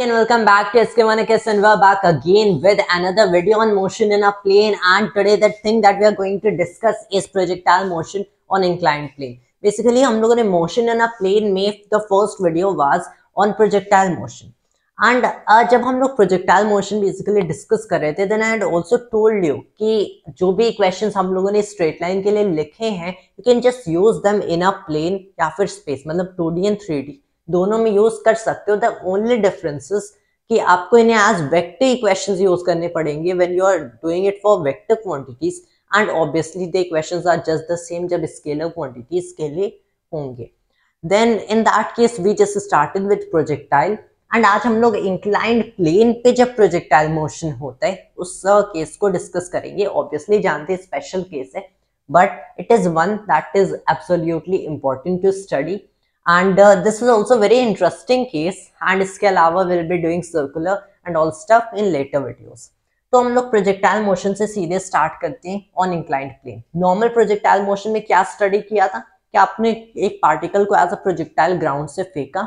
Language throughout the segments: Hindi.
and welcome back to SK1KS and are back again with another video on motion in a plane and today the thing that we are going to discuss is projectile motion on inclined plane. Basically hum लोगों ne motion in a plane mein the first video was on projectile motion and uh, jab hum log projectile motion basically discuss kar rahe the then I had also told you ki jo bhi questions hum लोगों ne straight line ke liye likhe hain you can just use them in a plane ya fir space matlab 2D and 3D दोनों में यूज कर सकते हो द ओनली डिफरेंसेस कि आपको इन्हें एज वेक्टर इक्वेशंस यूज करने पड़ेंगे when you are doing it for vector quantities and obviously the equations are just the same जब स्केलर क्वांटिटीज के लिए होंगे then in that case we just started with projectile and आज हम लोग इंक्लाइंड प्लेन पे जब प्रोजेक्टाइल मोशन होता है उस केस को डिस्कस करेंगे ऑब्वियसली जानते स्पेशल केस है but it is one that is absolutely important to study and uh, this is also very interesting case and इसके अलावा will be doing circular and all stuff in later videos. तो हम लोग प्रोजेक्टाइल मोशन से सीधे स्टार्ट करते हैं on inclined plane normal projectile motion में क्या स्टडी किया था कि आपने एक पार्टिकल को एज अ प्रोजेक्टाइल ग्राउंड से फेंका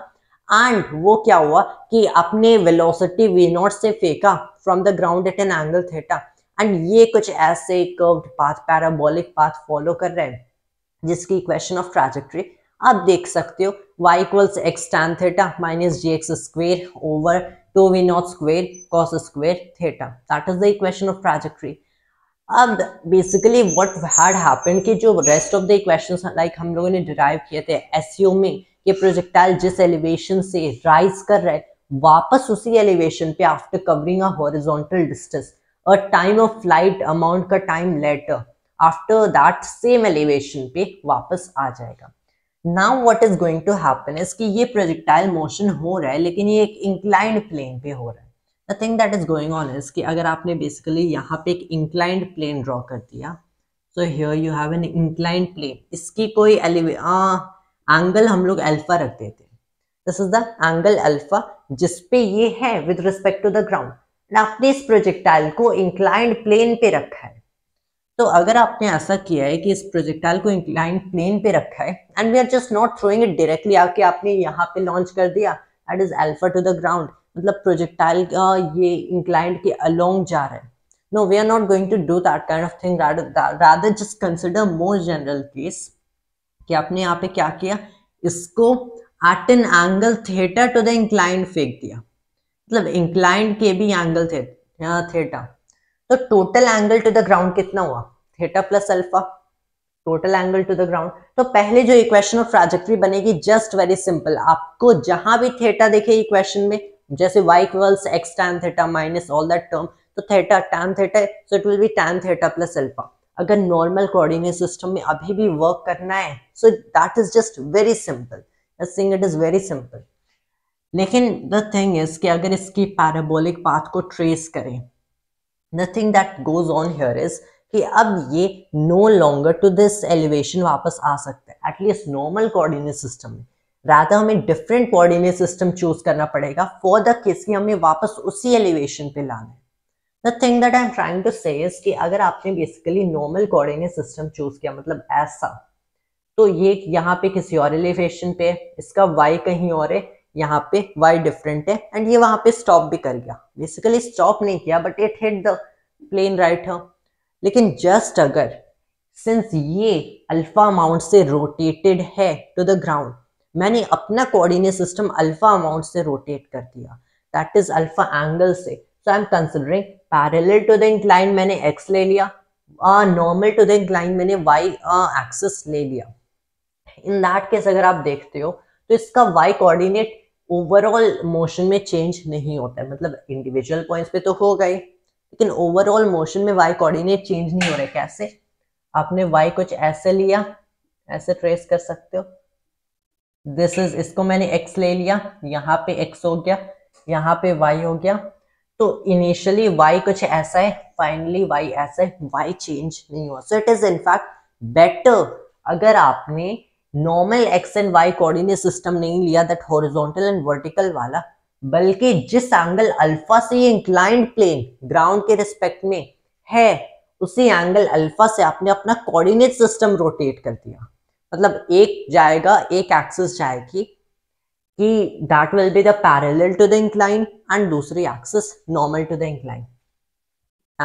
एंड वो क्या हुआ कि आपने वेलोसिटी वी नॉट से फेंका from the ground at an angle theta and ये कुछ ऐसे curved path parabolic path follow कर रहे हैं जिसकी क्वेश्चन ऑफ ट्रैजेक्ट्री आप देख सकते हो y equals x tan theta minus g x square over two v not square cos square theta that is the equation of trajectory अब बेसिकली व्हाट हैड हैपेंड कि जो rest of the equations like हम लोगों ने डिराइव किए थे एसईओ में ये प्रोजेक्टाइल जिस एलिवेशन से राइज कर रहे वापस उसी एलिवेशन पे after covering a horizontal distance a time of flight amount का time later after that same elevation पे वापस आ जाएगा now what is going to happen इसकी ये प्रोजेक्टाइल मोशन हो रहा है लेकिन ये एक इंक्लाइंड प्लेन पे हो रहा है the thing that is going on is कि अगर आपने बेसिकली यहाँ पे एक इंक्लाइंड प्लेन ड्रॉ कर दिया so here you have an inclined plane इसकी कोई एलिवे एंगल हम लोग अल्फा रख देते हैं this is the angle alpha जिसपे ये है with respect to the ground आपने इस प्रोजेक्टाइल को इंक्लाइंड प्लेन पे रखा है तो अगर आपने ऐसा किया है कि इस प्रोजेक्टाइल को इंक्लाइन प्लेन पे रखा है and we are just not throwing it directly आके आपने यहाँ पे लॉन्च कर दिया at is alpha to the ground मतलब प्रोजेक्टाइल का ये इंक्लाइंड के अलोंग जा रहा है no we are not going to do that kind of thing rather just consider more general case कि आपने यहाँ पे क्या किया इसको at an angle theta to the inclined फेंक दिया मतलब इंक्लाइंड के भी एंगल थे थिएटर तो total angle two the ground कितना हुआ theta plus alpha total angle two the ground तो पहले जो इक्वेशन ऑफ प्राजेक्ट्री बनेगी जस्ट वेरी सिंपल आपको जहां भी थेटा देखे इक्वेशन में जैसे y equals x tan theta minus all that term तो theta tan theta so it will be tan theta plus alpha अगर नॉर्मल कोऑर्डिनेट सिस्टम में अभी भी वर्क करना है so that is just very simple thing it is very simple लेकिन द थिंग इज कि अगर इसकी पैराबोलिक पाथ को ट्रेस करें the thing that goes on here is कि अब ये no longer to this elevation वापस आ सकता है एटलीस्ट नॉर्मल कोऑर्डिनेट सिस्टम में राधा हमें डिफरेंट कोऑर्डिनेट सिस्टम चूज करना पड़ेगा फॉर द केस कि हमें वापस उसी एलिवेशन पे लाना है the thing that I am trying to say is कि अगर आपने basically normal coordinate system choose किया मतलब ऐसा तो ये यहाँ पे किसी और एलिवेशन पे इसका वाई कहीं और है यहाँ पे वाई डिफरेंट है एंड ये वहां पे स्टॉप भी कर गया बेसिकली स्टॉप नहीं किया but it hit the plane right है लेकिन जस्ट अगर सिंस ये अल्फा अमाउंट से रोटेटेड है टू द ग्राउंड मैंने अपना कोऑर्डिनेट सिस्टम अल्फा अमाउंट से रोटेट कर दिया दैट इज अल्फा एंगल से so I am considering parallel to the incline मैंने एक्स ले लिया नॉर्मल टू द इंक्लाइन मैंने वाई एक्सिस ले लिया इन दैट केस अगर आप देखते हो तो इसका वाई कोऑर्डिनेट ओवरऑल मोशन में चेंज नहीं होता है मतलब इंडिविजुअल पॉइंट्स पे तो हो गए लेकिन ओवरऑल मोशन में वाई कोऑर्डिनेट चेंज नहीं हो रहे कैसे आपने वाई कुछ ऐसे लिया ऐसे ट्रेस कर सकते हो दिस इज इसको मैंने एक्स ले लिया यहाँ पे एक्स हो गया यहाँ पे वाई हो गया तो इनिशियली वाई कुछ ऐसा है फाइनली वाई ऐसा है वाई चेंज नहीं हुआ so it is in fact better अगर आपने normal x and y coordinate system नहीं लिया दैट हॉरिजॉन्टल एंड वर्टिकल वाला बल्कि जिस एंगल अल्फा से ये इंक्लाइंड प्लेन ग्राउंड के रिस्पेक्ट में है उसी एंगल अल्फा से आपने अपना कोऑर्डिनेट सिस्टम रोटेट कर दिया मतलब एक जाएगा एक एक्सिस जाएगी कि that will be the parallel to the incline and दूसरी axis normal to the incline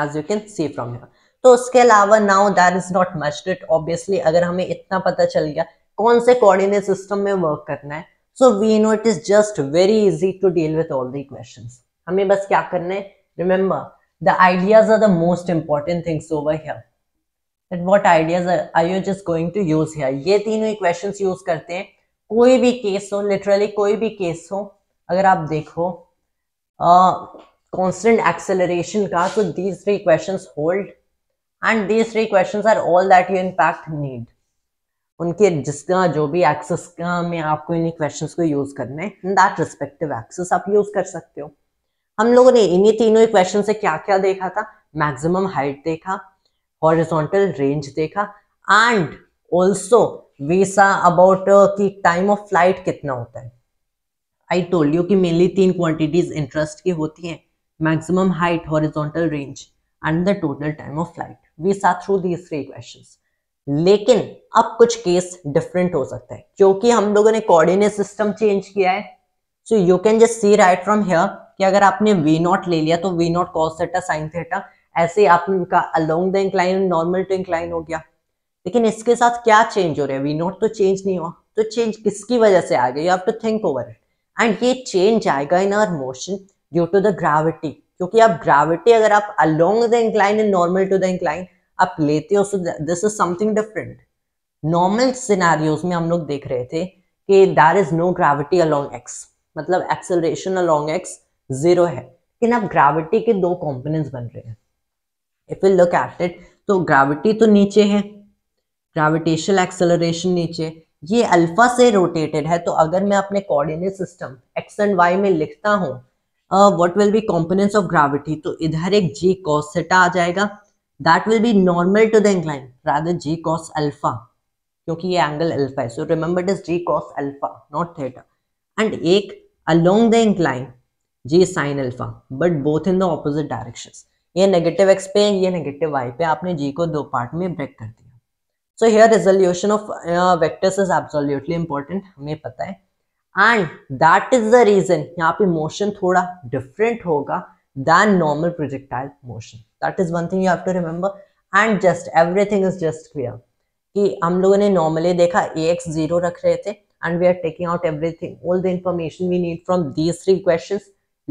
as you can see from here तो उसके अलावा now that is not much it obviously अगर हमें इतना पता चल गया कौन से कोऑर्डिनेट सिस्टम में वर्क करना है so we know it is just very easy to deal with all the equation हमें बस क्या करना है remember the ideas are the most important things over here that what ideas are you just going to use here ये तीनों equations यूज करते हैं कोई भी केस हो लिटरली कोई भी केस हो अगर आप देखो कांस्टेंट uh, एक्सेलरेशन का so these three questions hold and these three questions are all that you in fact need उनके जिसका जो भी एक्सेस का में आपको इन्हीं क्वेश्चन को यूज करना है इन दैट रिस्पेक्टिव एक्सेस आप यूज कर सकते हो हम लोगों ने इन्हीं तीनों ही क्वेश्चन से क्या क्या देखा था मैक्सिमम हाइट देखा हॉरिजॉन्टल रेंज देखा एंड ऑल्सो वीसा अबाउट कि टाइम ऑफ फ्लाइट कितना होता है आई टोल्ड यू कि मेनली तीन क्वांटिटीज इंटरेस्ट की होती है maximum height horizontal range and the total time of flight we saw through these three question लेकिन अब कुछ केस डिफरेंट हो सकता है क्योंकि हम लोगों ने कोऑर्डिनेट सिस्टम चेंज किया है so you can just see right from here कि अगर आपने वी नॉट ले लिया तो v not cos theta sine theta ऐसे आपका along the incline normal to incline हो गया लेकिन इसके साथ क्या चेंज हो रहा है वी नॉट तो चेंज नहीं हुआ तो चेंज किसकी वजह से आ गया you have to think over it and ये चेंज आएगा in our motion due to the gravity क्योंकि आप ग्राविटी अगर आप along the incline and normal to the incline आप लेते हो so this is something different normal scenarios में हम लोग देख रहे थे कि there is no gravity along x मतलब एक्सेलरेशन अलोंग एक्स जीरो है लेकिन अब ग्रेविटी के दो कॉम्पोनेंट्स बन रहे हैं if you look at it तो ग्रेविटी तो नीचे है ग्रेविटेशन एक्सेलरेशन नीचे ये अल्फा से रोटेटेड है तो अगर मैं अपने coordinate system x and y में लिखता हूँ what will be components of gravity तो इधर एक जी कॉस थीटा आ जाएगा that will be normal to the incline rather g cos alpha क्योंकि ये एंगल अल्फा है so remember it is g cos alpha not theta and एक along the incline g sine alpha but both in the opposite direction ये नेगेटिव एक्स पे ये नेगेटिव वाई पे आपने जी को दो पार्ट में ब्रेक कर दिया so here resolution of vectors is absolutely important हमें पता है and that is the reason यहाँ पे मोशन थोड़ा डिफरेंट होगा than normal projectile motion that is one thing you have to remember and just everything is just clear कि हम लोगों ने नॉर्मली देखा ए एक्स जीरो रख रहे थे and we are taking out everything all the information we need from these three question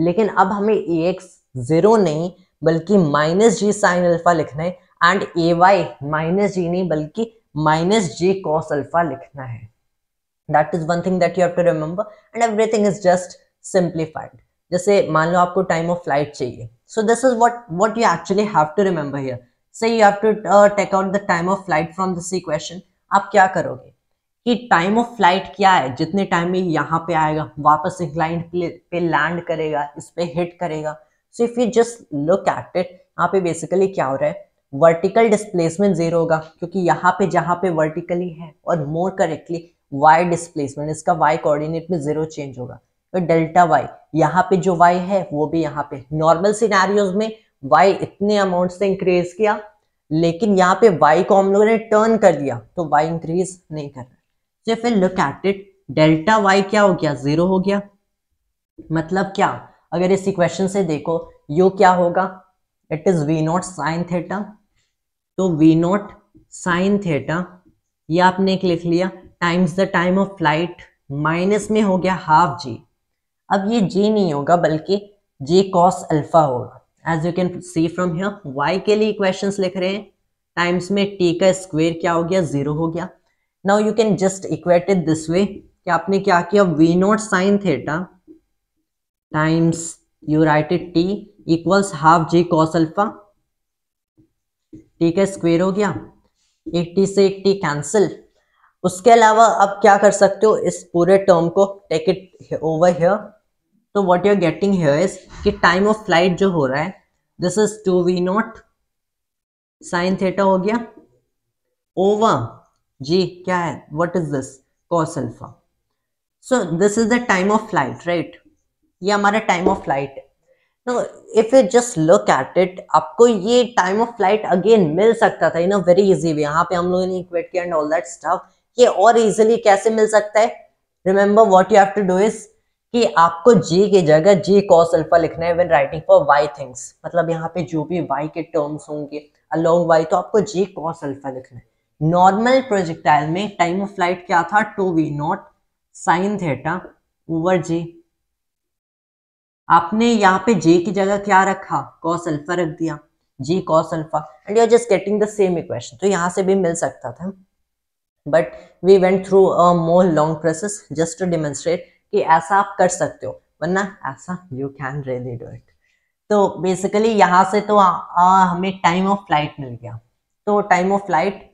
लेकिन अब हमें ए एक्स जीरो नहीं बल्कि माइनस जी साइन अल्फा लिखना है and a y minus g नहीं बल्कि माइनस जी कॉस अल्फा लिखना है that is one thing that you have to remember and everything is just simplified जैसे मान लो आपको टाइम ऑफ फ्लाइट चाहिए So this is what, what you actually have to remember here. Say you have to uh, take out the time of flight from this equation. kya karoge ki time of flight kya hai jitne time mein yahan pe aayega wapas वापस inclined pe land karega is pe hit karega so if you just look at it यहाँ pe basically kya ho raha hai vertical displacement zero होगा क्योंकि यहाँ पे जहाँ पे वर्टिकली है और मोर करेक्टली वाई डिस्प्लेसमेंट इसका वाई कोऑर्डिनेट में जीरो चेंज होगा तो डेल्टा वाई यहाँ पे जो वाई है वो भी यहाँ पे नॉर्मल सिनेरियोज में वाई इतने अमाउंट से इंक्रीज किया लेकिन यहाँ पे वाई को हम लोगों ने टर्न कर दिया तो वाई इंक्रीज नहीं कर रहा फिर look at it delta y क्या हो गया जीरो हो गया मतलब क्या अगर इस इक्वेशन से देखो यू क्या होगा it is v not sine theta तो वी नॉट साइन थेटा ये आपने एक लिख लिया times the time of flight minus में हो गया हाफ जी अब ये जे नहीं होगा बल्कि जे कॉस अल्फा होगा as you can see from here y के लिए इक्वेशंस लिख रहे हैं टाइम्स में टी का स्क्वेयर क्या हो गया जीरो हो गया now you can just equate it this way कि आपने क्या किया v not sine theta times you write it t equals half g cos alpha t का स्क्वेयर हो गया एक टी से एक टी कैंसिल उसके अलावा आप क्या कर सकते हो इस पूरे टर्म को टेक इट ओवर हियर तो what you are getting here is कि टाइम ऑफ फ्लाइट जो हो रहा है this is two v not sine theta हो गया ओवर जी क्या है what is this cos alpha so this is the time of flight right ये हमारा टाइम ऑफ फ्लाइट है तो if you just look at it आपको ये टाइम ऑफ फ्लाइट अगेन मिल सकता था इन अ वेरी इजी वे यहाँ पे हम लोगों ने इक्वेट किया एंड ऑल दैट स्टफ ये और इजिली कैसे मिल सकता है remember what you have to do is कि आपको जे की जगह जे कॉस अल्फा लिखना है when writing for y things मतलब यहाँ पे जो भी वाई के टर्म्स होंगे अलोंग वाई तो आपको जे कॉस अल्फा लिखना है नॉर्मल प्रोजेक्टाइल में टाइम ऑफ फ्लाइट क्या था two v not sine theta over g आपने यहाँ पे जे की जगह क्या रखा कॉस अल्फा रख दिया g cos alpha and you are just getting the same equation तो यहाँ से भी मिल सकता था but we went through a more long process just to demonstrate कि ऐसा आप कर सकते हो वरना ऐसा you can really do it तो बेसिकली यहाँ से तो आ, आ, हमें टाइम ऑफ फ्लाइट मिल गया तो time of flight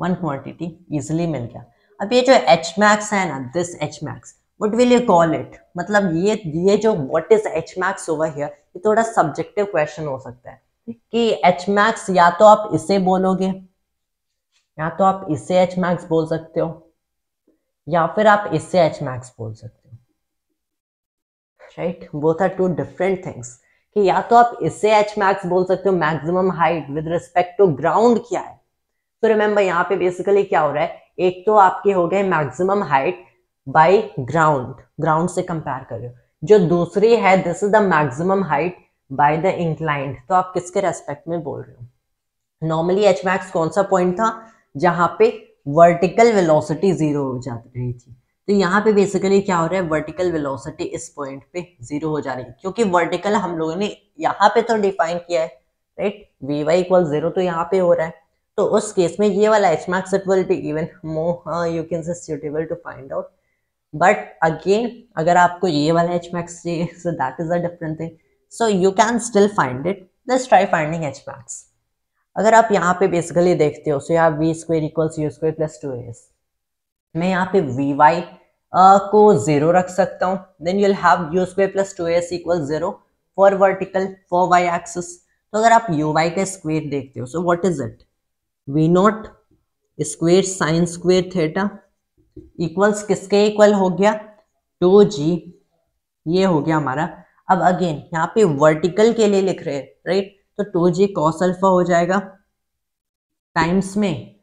one quantity easily मिल गया अब ये जो एच मैक्स है ना this h max what will you call it मतलब ये ये जो what is h max over here ये थोड़ा सब्जेक्टिव क्वेश्चन हो सकता है कि एच मैक्स या तो आप इसे बोलोगे या तो आप इसे एच मैक्स बोल सकते हो या फिर आप इसे एच मैक्स बोल सकते हो right both are two different things कि या तो आप इसे एच मैक्स बोल सकते हो maximum height with respect to ground क्या है तो रिमेंबर यहाँ पे बेसिकली क्या हो रहा है एक तो आपके हो गए maximum height by ground ground से कंपेयर कर रहे हो जो दूसरी है this is the maximum height by the inclined तो आप किसके रेस्पेक्ट में बोल रहे हो नॉर्मली एच मैक्स कौन सा पॉइंट था जहां पे वर्टिकल वेलोसिटी जीरो हो जा रही थी तो यहाँ पे बेसिकली क्या हो रहा है वर्टिकल वेलोसिटी इस पॉइंट पे जीरो हो जा रही है क्योंकि वर्टिकल हम लोगों ने यहाँ पे तो डिफाइन किया है right v y equal zero तो यहाँ पे हो रहा है तो उस केस में ये वाला h max it will be even more you can say suitable to find out but again अगर आपको ये वाला एच मार्क्स चाहिए so that is a different thing so you can still find it let's try finding h max अगर आप यहाँ पे बेसिकली देखते हो सो यहाँ v square equals u square plus two s मैं यहाँ पे वी वाई को जीरो रख सकता हूँ then you'll have u square plus two s equal zero for vertical for y axis तो अगर आप यू वाई का स्क्वेयर देखते हो so what is it v not square sine square theta equals किसके इक्वल हो गया टू जी ये हो गया हमारा अब अगेन यहाँ पे वर्टिकल के लिए लिख रहे हैं राइट तो टू जी कॉस अल्फा हो जाएगा टाइम्स में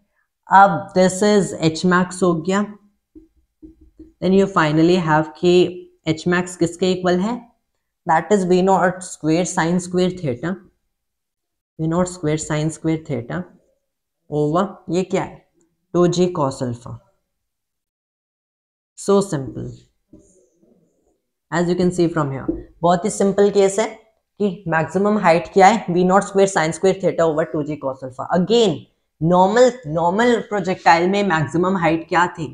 अब दिस इज एच मैक्स हो गया देन यू फाइनली हैव के एच मैक्स किसके इक्वल है that is v not square sine square theta v not square sine square theta over ये क्या है two g cos alpha so simple as you can see from here बहुत ही सिंपल केस है कि मैक्सिमम हाइट क्या है v not square sine square theta over two g cos alpha again normal normal projectile में मैक्सिमम हाइट क्या थी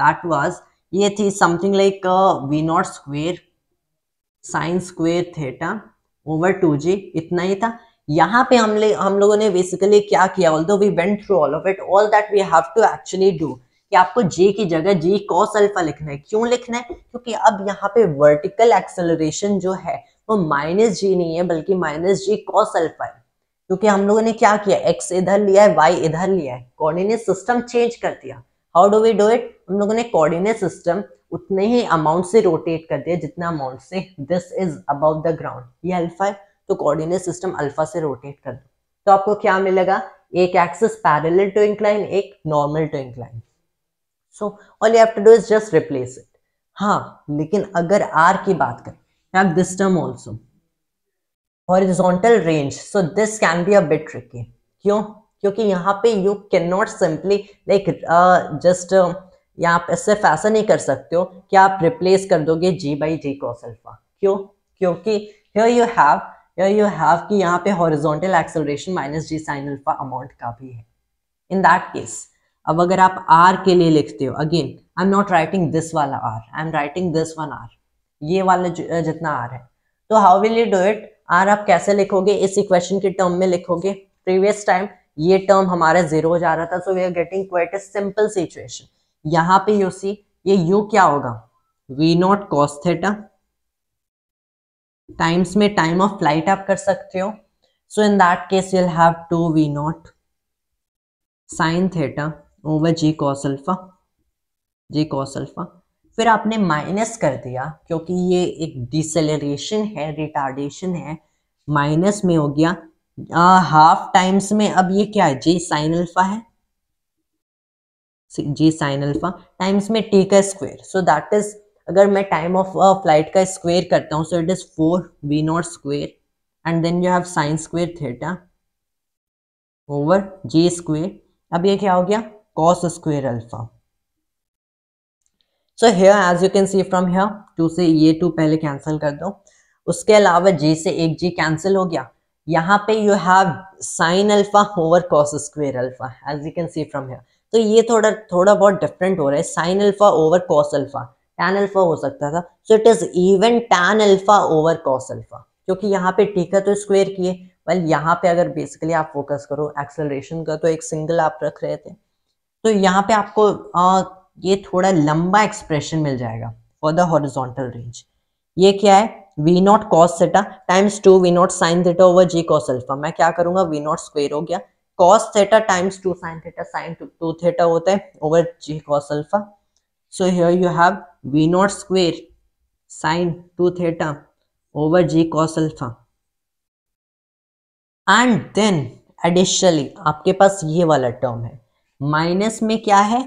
दैट वाज ये थी something like v not square sine square theta over two g इतना ही था यहाँ पे हम हम लोगों ने बेसिकली क्या किया although we went through all of it all that we have to actually do कि आपको जी की जगह जी कॉस अल्फा लिखना है क्यों लिखना है क्योंकि अब यहाँ पे वर्टिकल एक्सेलरेशन जो है वो माइनस जी नहीं है बल्कि माइनस जी कॉस अल्फा है क्योंकि हम लोगों ने क्या किया एक्स इधर लिया है वाई इधर लिया है कोऑर्डिनेट सिस्टम चेंज कर दिया how do we do it हम लोगों ने कोऑर्डिनेट सिस्टम उतने ही अमाउंट से रोटेट कर दिया जितना अमाउंट से this is about the ground ये अल्फा है तो कोऑर्डिनेट सिस्टम अल्फा से रोटेट कर दो तो आपको क्या मिलेगा एक एक्सिस पैरेलल टू इंक्लाइन एक normal to incline so all you have to do is just replace it हाँ लेकिन अगर आर की बात करें this term also horizontal range so this can be a bit tricky क्यों क्योंकि यहाँ पे you can not simply like just यहाँ पे सिर्फ ऐसा नहीं कर सकते हो कि आप रिप्लेस कर दोगे g by g cos alpha क्यों क्योंकि here you have here you have कि यहाँ पे horizontal acceleration minus g sine alpha amount का भी है इन दैट केस अब अगर आप आर के लिए लिखते हो again I am not writing this वाला R I am writing this one R ये वाला जितना आर है तो how will you do it R आप कैसे लिखोगे इस इक्वेशन के टर्म में लिखोगे प्रीवियस टाइम ये टर्म हमारा जीरो हो जा रहा था so we are getting quite a simple situation यहाँ पे यू सी ये यू क्या होगा v not cos theta times में टाइम ऑफ फ्लाइट आप कर सकते हो so in that case you'll have two v not sine theta over g cos alpha g cos alpha फिर आपने माइनस कर दिया क्योंकि ये एक डिसलेशन है रिटार्डेशन है माइनस में हो गया आ, हाफ टाइम्स में अब ये क्या है जी साइन अल्फा है जी साइन अल्फा टाइम्स में टी का स्क्वायर सो दैट इज अगर मैं टाइम ऑफ फ्लाइट का स्क्वायर करता हूँ so it is four v not square and then you have sine square theta over g square अब ये क्या हो गया cos square alpha so here as you can see from here two से ये टू पहले कैंसिल कर दो उसके अलावा जे से एक जी कैंसिल हो गया यहाँ पे you have sine alpha over cos square alpha as you can see from here तो ये थोड़ा थोड़ा बहुत डिफरेंट हो रहा है sine alpha over cos alpha tan alpha हो सकता था so it is even tan alpha over cos alpha क्योंकि यहाँ पे ठीक है तो स्क्वेयर किए वेल यहाँ पे अगर बेसिकली आप फोकस करो एक्सेलरेशन का तो एक सिंगल आप रख रहे थे तो यहाँ पे आपको ये थोड़ा लंबा एक्सप्रेशन मिल जाएगा फॉर द हॉरिजॉन्टल रेंज ये क्या है v not cos theta times two v not sine theta over g cos alpha मैं क्या करूंगा वी नॉट स्क्वेयर हो गया cos theta times two sine theta sine two theta होता है over g cos alpha so here you have v not square sine two theta over g cos alpha and then additionally आपके पास ये वाला टर्म है माइनस में क्या है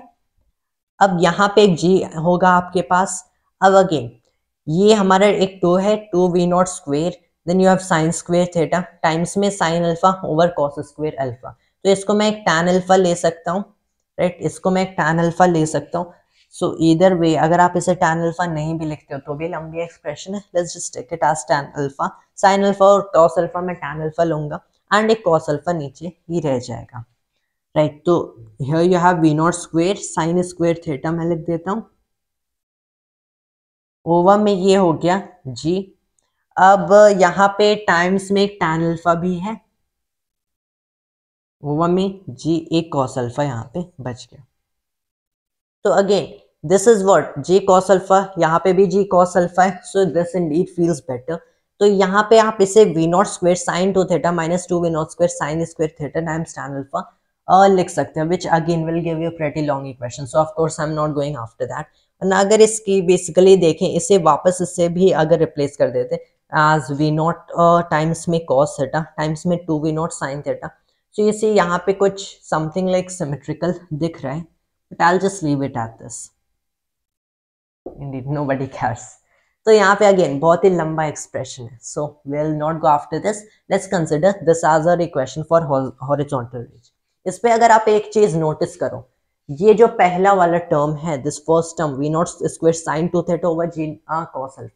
अब यहाँ पे एक जी होगा आपके पास अब अगेन ये हमारा एक टू है two v not square then you have sine square theta times में sine alpha over cos square alpha तो इसको मैं एक टैन अल्फा ले सकता हूँ राइट इसको मैं एक टैन अल्फा ले सकता हूँ सो इधर वे अगर आप इसे टैन अल्फा नहीं भी लिखते हो तो भी लंबी एक्सप्रेशन है let's just take it as tan alpha sine alpha और कॉस अल्फा मैं टैन अल्फा लूंगा एंड एक कॉस अल्फा नीचे ही रह जाएगा राइट तो here you have v not square sine square theta मैं लिख देता हूँ ओवा में ये हो गया जी अब यहाँ पे टाइम्स में एक टैन अल्फा भी है ओवा में जी एक कॉस अल्फा यहाँ पे बच गया तो again this is what g cos alpha यहाँ पे भी जी कॉस अल्फा है so this indeed feels better तो यहाँ पे आप इसे v not square sine two theta minus two v not square sine square theta times tan alpha लिख सकते हैं which again will give you pretty long equation so of course I am not going after that वरना अगर इसकी बेसिकली देखें इसे वापस इससे भी अगर रिप्लेस कर देते एज वी नॉट टाइम्स में कॉस थीटा टाइम्स में two v not sine theta so ये सी यहाँ पे कुछ समथिंग लाइक सिमेट्रिकल दिख रहा है but I just leave it at this nobody cares तो यहाँ पे अगेन बहुत ही लंबा एक्सप्रेशन है so we will not go after this let's consider this as our equation for horizontal region इस पर अगर आप एक चीज नोटिस करो ये जो पहला वाला टर्म है this first term v not square sine two थे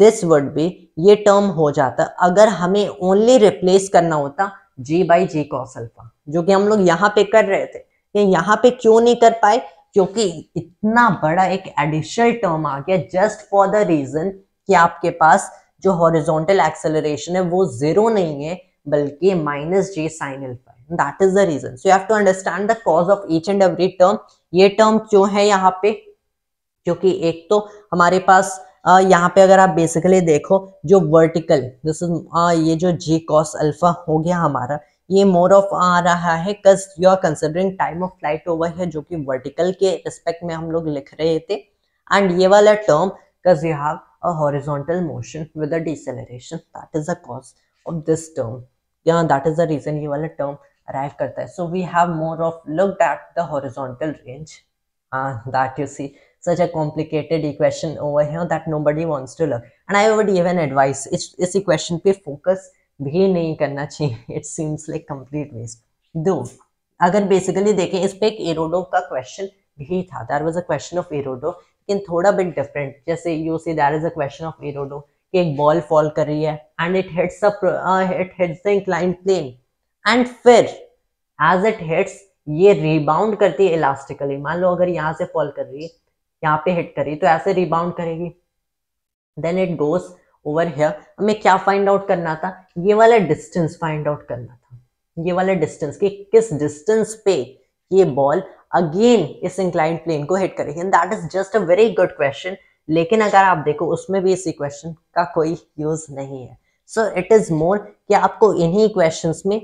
दिस वुड बी ये टर्म हो जाता अगर हमें ओनली रिप्लेस करना होता जी बाई जी कॉस जो कि हम लोग यहाँ पे कर रहे थे ये यहाँ पे क्यों नहीं कर पाए क्योंकि इतना बड़ा एक एडिशनल टर्म आ गया जस्ट फॉर द रीजन कि आपके पास जो हॉरिजोंटल एक्सेलरेशन है वो जीरो नहीं है बल्कि minus g sine alpha that is the reason so you have to understand the cause of each and every term ये टर्म क्यों है यहाँ पे क्योंकि एक तो हमारे पास Uh, यहाँ पे अगर आप बेसिकली देखो जो वर्टिकल दिस इज ये जो जी कॉस अल्फा हो गया हमारा ये मोर ऑफ आ रहा है cause you are considering time of flight over है जो कि वर्टिकल के रिस्पेक्ट में हम लोग लिख रहे थे एंड ये वाला term cause you have a horizontal motion with a deceleration that is the cause of this term या दैट इज द रीजन ये वाला टर्म अराइव करता है so we have more of looked at the horizontal range that you see such a complicated equation over है that nobody wants to lurk and I would even advice इस इक्वेशन पे फोकस भी नहीं करना चाहिए it seems like complete waste though अगर बेसिकली देखें इस पर एक एरोडो का क्वेश्चन भी था there was a question of एरोडो लेकिन थोड़ा बिट डिफरेंट जैसे you see there is a question of एरोडो कि एक बॉल फॉल कर रही है and it hits it hits the inclined plane and फिर एज इट हिट्स ये रिबाउंड करती है इलास्टिकली मान लो अगर यहां से फॉल कर रही है यहाँ पे हिट करी तो ऐसे रिबाउंड करेगी then it goes over here हमें क्या फाइंड आउट करना था ये वाला डिस्टेंस फाइंड आउट करना था ये वाला डिस्टेंस कि किस डिस्टेंस पे ये बॉल अगेन इस इंक्लाइंड प्लेन को हिट करेगी and that is just a very good question लेकिन अगर आप देखो उसमें भी इसी क्वेश्चन का कोई यूज नहीं है सो इट इज मोर कि आपको इन्हीं क्वेश्चंस में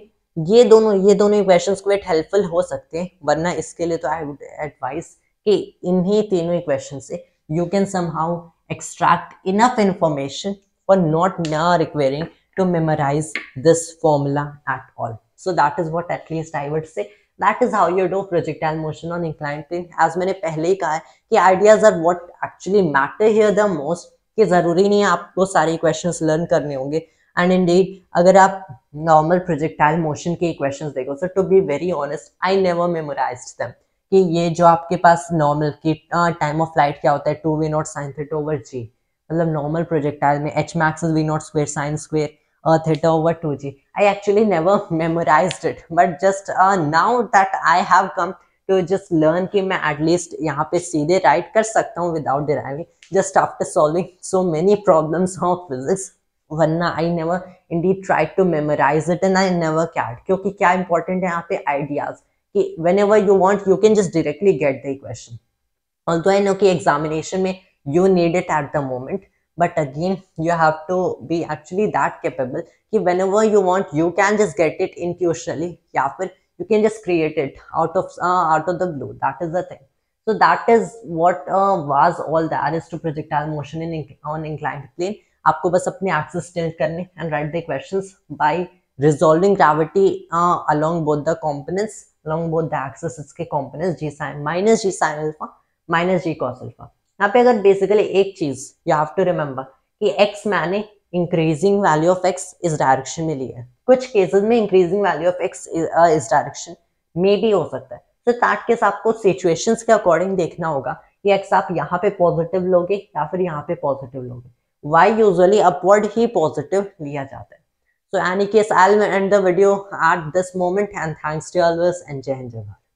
ये दोनों ये दोनों इक्वेशन क्वेट हेल्पफुल हो सकते हैं वरना इसके लिए तो आई वुड एडवाइस कि इन्हीं तीनों इक्वेशन से you can somehow extract enough information for not ना requiring to memorise this formula at all so that is what at least I would say that is how you do project projectile motion on incline plane as मैंने पहले ही कहा है कि ideas are what actually matter here the most कि जरूरी नहीं है आपको सारे क्वेश्चन लर्न करने होंगे एंड इंडीड अगर आप नॉर्मल प्रोजेक्टाइल मोशन के इक्वेशंस देखो so to be very honest I never memorise them कि ये जो आपके पास नॉर्मल की टाइम ऑफ फ्लाइट क्या होता है two v not sine theta over g मतलब नॉर्मल प्रोजेक्टाइल में H max v not square sine square theta over two g I actually never memorise it but just now that I have come to just learn कि मैं एटलीस्ट यहाँ पे सीधे राइट कर सकता हूँ without deriving just after solving so many problems of physics वरना I never indeed try to memorise it and I never cat क्योंकि क्या इंपॉर्टेंट है यहाँ पे आइडियाज कि whenever you want you can just directly get the question although I know कि एग्जामिनेशन में you need it at the moment but again you have to be actually that capable कि whenever you want you can just get it intuitively या फिर you can just create it out of out of the blue that is the thing so that is what uh, was all the to projectile motion in on inclined plane आपको बस अपने एक्सेस टिल्ट करने and write the questions by resolving gravity along both the components along both the axes इसके components g sine minus g sine alpha minus g cos alpha यहाँ पे अगर बेसिकली एक चीज यू हैव टू रिमेम्बर कि एक्स मैंने इंक्रीजिंग वैल्यू ऑफ एक्स इस डायरेक्शन में लिया है कुछ केसेस में इंक्रीजिंग वैल्यू ऑफ एक्स इस डायरेक्शन में भी हो सकता है सो दैट केस आपको सिचुएशंस के अकॉर्डिंग देखना होगा कि एक्स आप यहाँ पे पॉजिटिव लोगे या फिर यहाँ पे पॉजिटिव लोगे वाई यूजली अपवर्ड ही पॉजिटिव लिया जाता है so any case I'll end the video at this moment and thanks to all viewers and Jai Hind जगह